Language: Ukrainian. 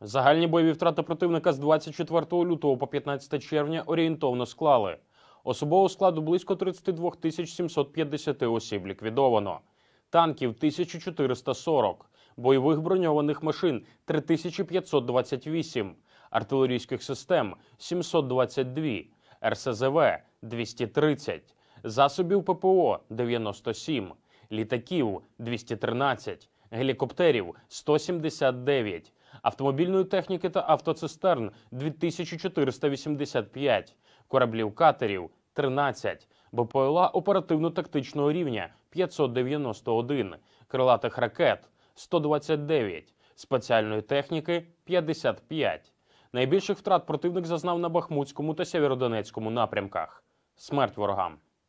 Загальні бойові втрати противника з 24 лютого по 15 червня орієнтовно склали. Особового складу близько 32 750 осіб ліквідовано, танків 1440, бойових броньованих машин 3528, артилерійських систем 722, РСЗВ 230, засобів ППО 97, літаків 213, гелікоптерів 179, автомобільної техніки та автоцистерн 2485, кораблів катерів 13, БПЛА оперативно-тактичного рівня 591, крилатих ракет 129, спеціальної техніки 55. Найбільших втрат противник зазнав на Бахмутському та Сєвєродонецькому напрямках. Смерть ворогам.